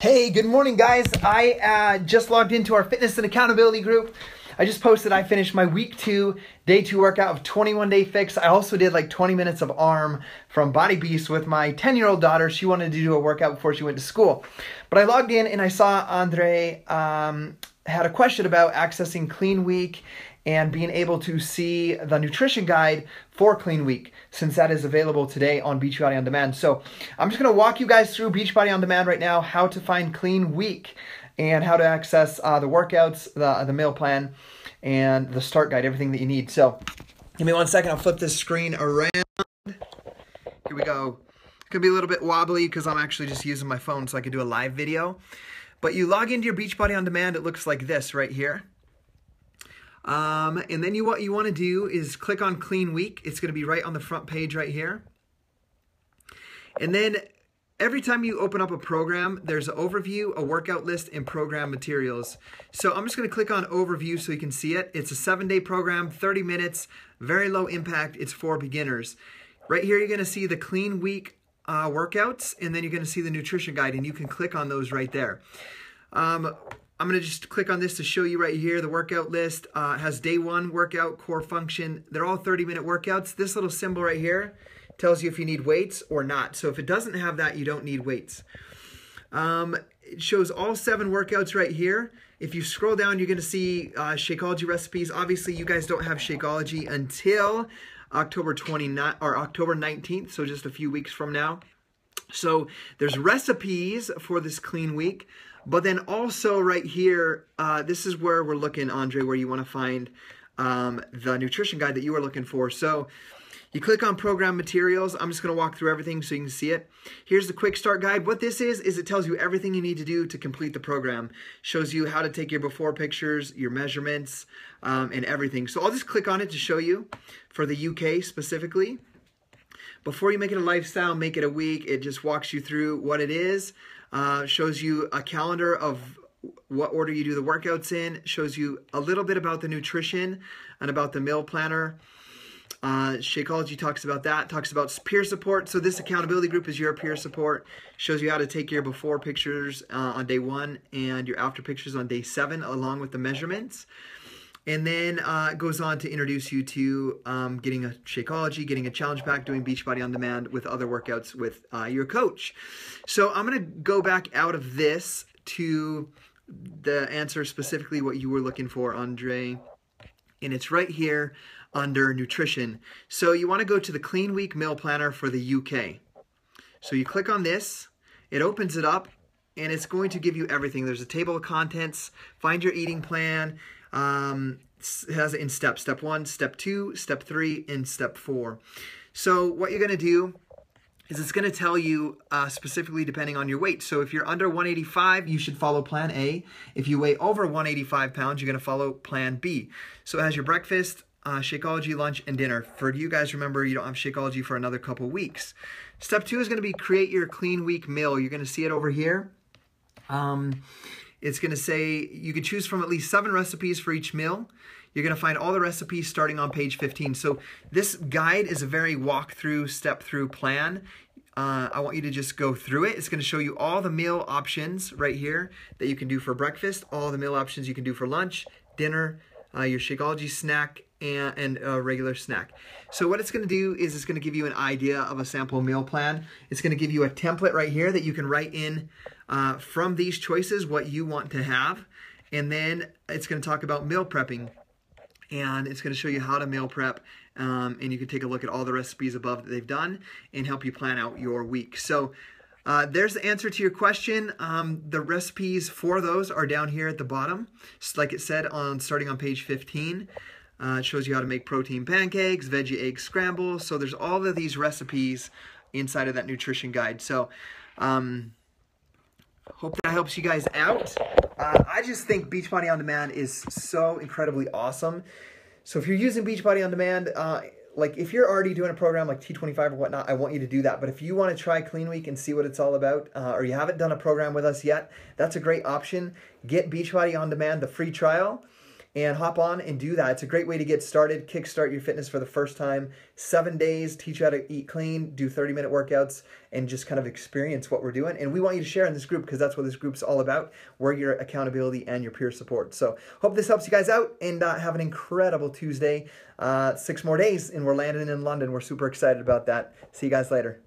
Hey, good morning, guys. I uh, just logged into our fitness and accountability group. I just posted I finished my week two, day two workout of 21 Day Fix. I also did like 20 minutes of arm from Body Beast with my 10 year old daughter. She wanted to do a workout before she went to school. But I logged in and I saw Andre um, had a question about accessing Clean Week and being able to see the nutrition guide for Clean Week since that is available today on Beachbody On Demand. So I'm just gonna walk you guys through Beachbody On Demand right now, how to find Clean Week and how to access uh, the workouts, the, uh, the meal plan, and the start guide, everything that you need. So give me one second, I'll flip this screen around. Here we go. Could be a little bit wobbly because I'm actually just using my phone so I could do a live video. But you log into your Beachbody On Demand, it looks like this right here. Um, and then you what you want to do is click on Clean Week. It's going to be right on the front page right here. And then every time you open up a program, there's an overview, a workout list, and program materials. So I'm just going to click on overview so you can see it. It's a seven-day program, 30 minutes, very low impact. It's for beginners. Right here, you're going to see the Clean Week uh, workouts, and then you're going to see the nutrition guide, and you can click on those right there. Um, I'm going to just click on this to show you right here. The workout list uh, has day one workout, core function. They're all 30 minute workouts. This little symbol right here tells you if you need weights or not. So if it doesn't have that, you don't need weights. Um, it shows all seven workouts right here. If you scroll down, you're going to see uh, Shakeology recipes. Obviously, you guys don't have Shakeology until October 29 or October 19th, so just a few weeks from now. So there's recipes for this clean week, but then also right here, uh, this is where we're looking, Andre, where you want to find um, the nutrition guide that you are looking for. So you click on program materials. I'm just going to walk through everything so you can see it. Here's the quick start guide. What this is, is it tells you everything you need to do to complete the program. Shows you how to take your before pictures, your measurements, um, and everything. So I'll just click on it to show you for the UK specifically. Before you make it a lifestyle, make it a week. It just walks you through what it is. Uh, shows you a calendar of what order you do the workouts in, shows you a little bit about the nutrition and about the meal planner, uh, Shakeology talks about that, talks about peer support. So this accountability group is your peer support. Shows you how to take your before pictures uh, on day one and your after pictures on day seven along with the measurements. And then uh, goes on to introduce you to um, getting a Shakeology, getting a challenge pack, doing Beachbody on Demand with other workouts with uh, your coach. So I'm going to go back out of this to the answer specifically what you were looking for, Andre. And it's right here under nutrition. So you want to go to the Clean Week Meal Planner for the UK. So you click on this, it opens it up, and it's going to give you everything. There's a table of contents, find your eating plan, um, it has it in step, step one, step two, step three, and step four. So what you're gonna do is it's going to tell you uh, specifically depending on your weight. So if you're under 185, you should follow plan A. If you weigh over 185 pounds, you're going to follow plan B. So as has your breakfast, uh, Shakeology lunch and dinner. For you guys, remember you don't have Shakeology for another couple weeks. Step two is going to be create your clean week meal. You're going to see it over here. Um, it's going to say you can choose from at least seven recipes for each meal. You're going to find all the recipes starting on page 15. So this guide is a very walk-through, step-through plan. Uh, I want you to just go through it. It's going to show you all the meal options right here that you can do for breakfast, all the meal options you can do for lunch, dinner, uh, your Shakeology snack, and, and a regular snack. So what it's going to do is it's going to give you an idea of a sample meal plan. It's going to give you a template right here that you can write in uh, from these choices what you want to have. And then it's going to talk about meal prepping. And it's going to show you how to meal prep. Um, and you can take a look at all the recipes above that they've done and help you plan out your week. So uh, there's the answer to your question. Um, the recipes for those are down here at the bottom, just like it said on starting on page 15. Uh, it shows you how to make protein pancakes, veggie egg scramble. So there's all of these recipes inside of that nutrition guide. So um, hope that helps you guys out. Uh, I just think Beachbody On Demand is so incredibly awesome. So if you're using Beachbody On Demand, uh, like if you're already doing a program like T25 or whatnot, I want you to do that. But if you want to try Clean Week and see what it's all about, uh, or you haven't done a program with us yet, that's a great option. Get Beachbody On Demand, the free trial and hop on and do that. It's a great way to get started, kickstart your fitness for the first time. Seven days, teach you how to eat clean, do 30 minute workouts, and just kind of experience what we're doing. And we want you to share in this group because that's what this group's all about. We're your accountability and your peer support. So, hope this helps you guys out and uh, have an incredible Tuesday. Uh, six more days, and we're landing in London. We're super excited about that. See you guys later.